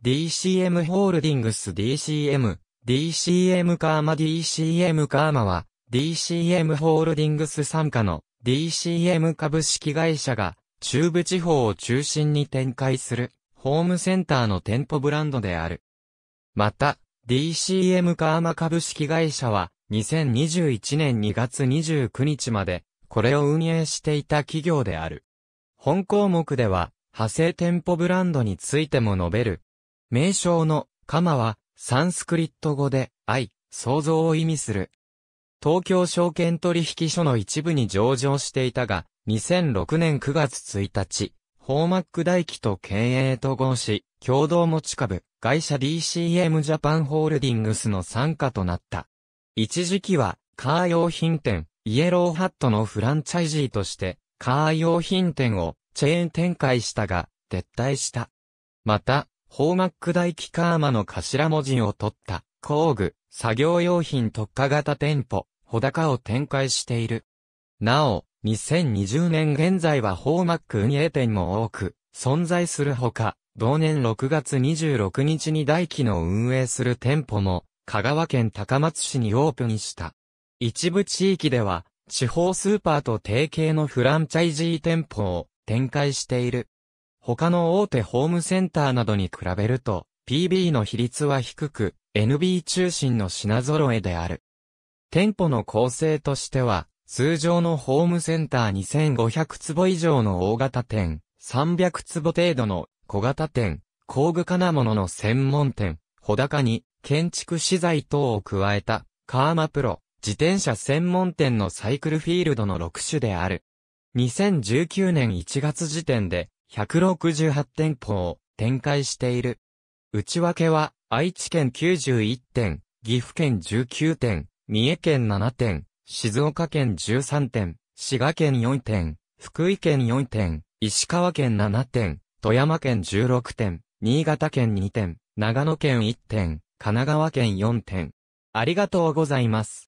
DCM ホールディングス DCM、DCM カーマ DCM カーマは、DCM ホールディングス参加の DCM 株式会社が、中部地方を中心に展開する、ホームセンターの店舗ブランドである。また、DCM カーマ株式会社は、2021年2月29日まで、これを運営していた企業である。本項目では、派生店舗ブランドについても述べる名称のカマはサンスクリット語で愛、創造を意味する。東京証券取引所の一部に上場していたが、2006年9月1日、ホーマック大輝と経営と合し、共同持ち株、会社 DCM ジャパンホールディングスの参加となった。一時期は、カー用品店、イエローハットのフランチャイジーとして、カー用品店をチェーン展開したが、撤退した。また、ホーマック大機カーマの頭文字を取った、工具、作業用品特化型店舗、穂高を展開している。なお、2020年現在はホーマック運営店も多く、存在するほか、同年6月26日に大機の運営する店舗も、香川県高松市にオープンした。一部地域では、地方スーパーと提携のフランチャイジー店舗を展開している。他の大手ホームセンターなどに比べると、PB の比率は低く、NB 中心の品揃えである。店舗の構成としては、通常のホームセンター2500坪以上の大型店、300坪程度の小型店、工具金物の専門店、小高に建築資材等を加えた、カーマプロ、自転車専門店のサイクルフィールドの6種である。2019年1月時点で、168店舗を展開している。内訳は、愛知県91店、岐阜県19店、三重県7店、静岡県13店、滋賀県4店、福井県4店、石川県7店、富山県16店、新潟県2店、長野県1店、神奈川県4店。ありがとうございます。